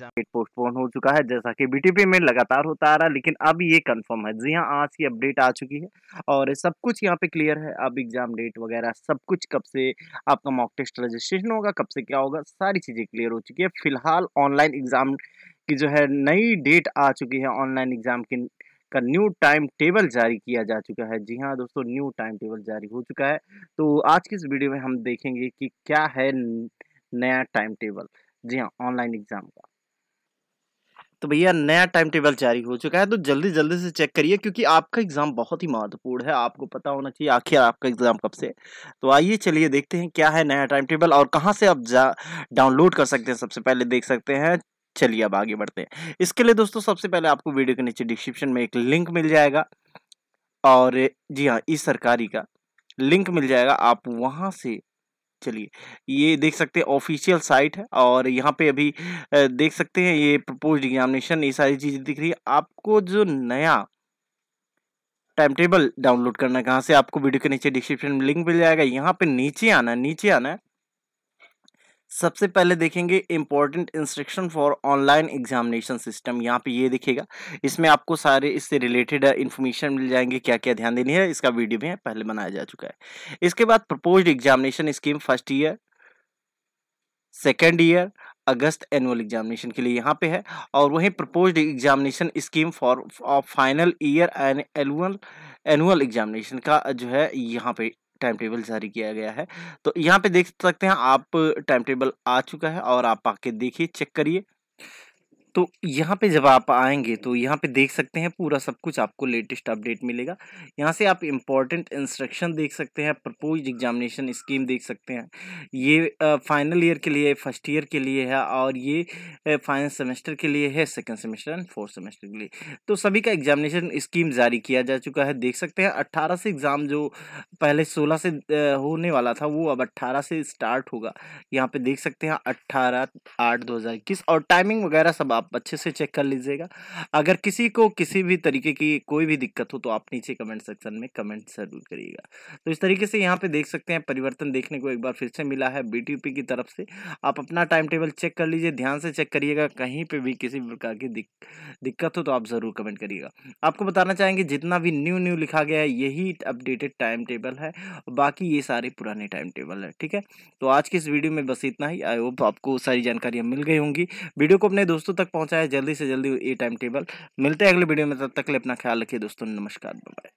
exam date postpone हो चुका है जैसा कि बीटीपी में लगातार होता आ रहा है लेकिन अब ये कंफर्म है जी हाँ आज की अपडेट आ चुकी है और सब कुछ यहाँ पे क्लियर है अब एग्जाम डेट वगैरह सब कुछ कब से आपका मॉक टेस्ट रजिस्ट्रेशन होगा कब से क्या होगा सारी चीज़ें क्लियर हो चुकी है फिलहाल ऑनलाइन एग्जाम की जो है नई डेट आ चुकी है ऑनलाइन एग्जाम की का न्यू टाइम टेबल जारी किया जा चुका है जी हाँ दोस्तों न्यू टाइम टेबल जारी हो चुका है तो आज की इस वीडियो में हम देखेंगे कि क्या है नया टाइम टेबल जी हाँ ऑनलाइन एग्ज़ाम का तो भैया नया टाइम टेबल जारी हो चुका है तो जल्दी जल्दी से चेक करिए क्योंकि आपका एग्ज़ाम बहुत ही महत्वपूर्ण है आपको पता होना चाहिए आखिर आपका एग्ज़ाम कब से तो आइए चलिए देखते हैं क्या है नया टाइम टेबल और कहाँ से आप जा डाउनलोड कर सकते हैं सबसे पहले देख सकते हैं चलिए अब आगे बढ़ते हैं इसके लिए दोस्तों सबसे पहले आपको वीडियो के नीचे डिस्क्रिप्शन में एक लिंक मिल जाएगा और जी हाँ ई सरकारी का लिंक मिल जाएगा आप वहाँ से चलिए ये देख सकते हैं ऑफिशियल साइट है और यहाँ पे अभी देख सकते हैं ये प्रपोज एग्जामिनेशन ये सारी चीज़ें दिख रही है आपको जो नया टाइम टेबल डाउनलोड करना है कहाँ से आपको वीडियो के नीचे डिस्क्रिप्शन में लिंक मिल जाएगा यहाँ पे नीचे आना है नीचे आना है सबसे पहले देखेंगे important instruction for online examination system यहाँ पे ये दिखेगा इसमें आपको सारे इससे रिलेटेड इन्फॉर्मेशन uh, मिल जाएंगे क्या क्या ध्यान देनी है इसका वीडियो भी पहले बनाया जा चुका है इसके बाद propose examination scheme first year second year अगस्त एनुअल एग्जामिनेशन के लिए यहाँ पे है और वहीं propose examination scheme for final year and annual annual examination का जो है यहाँ पे टाइम टेबल जारी किया गया है तो यहाँ पे देख सकते हैं आप टाइम टेबल आ चुका है और आप आके देखिए चेक करिए तो यहाँ पे जब आप आएंगे तो यहाँ पे देख सकते हैं पूरा सब कुछ आपको लेटेस्ट अपडेट मिलेगा यहाँ से आप इम्पॉर्टेंट इंस्ट्रक्शन देख सकते हैं प्रपोज एग्जामिनेशन स्कीम देख सकते हैं ये फाइनल ईयर के लिए फर्स्ट ईयर के लिए है और ये फाइनल सेमेस्टर के लिए है second semester and fourth semester के लिए तो सभी का एग्जामिनेशन स्कीम जारी किया जा चुका है देख सकते हैं अट्ठारह से एग्ज़ाम जो पहले सोलह से होने वाला था वो अब अट्ठारह से स्टार्ट होगा यहाँ पर देख सकते हैं अट्ठारह आठ दो और टाइमिंग वगैरह सब आप आप अच्छे से चेक कर लीजिएगा अगर किसी को किसी भी तरीके की कोई भी दिक्कत हो तो आप नीचे कमेंट सेक्शन में कमेंट जरूर करिएगा तो इस तरीके से यहाँ पे देख सकते हैं परिवर्तन देखने को एक बार फिर से मिला है बी की तरफ से आप अपना टाइम टेबल चेक कर लीजिए ध्यान से चेक करिएगा कहीं पर भी किसी प्रकार की दिक्कत हो तो आप ज़रूर कमेंट करिएगा आपको बताना चाहेंगे जितना भी न्यू न्यू लिखा गया है यही अपडेटेड टाइम टेबल है बाकी ये सारे पुराने टाइम टेबल है ठीक है तो आज की इस वीडियो में बस इतना ही आई होप आपको सारी जानकारियां मिल गई होंगी वीडियो को अपने दोस्तों तक तक पहुँचाए जल्दी से जल्दी ये टाइम टेबल मिलते हैं अगले वीडियो में तब तक के लिए अपना ख्याल रखिए दोस्तों नमस्कार बाय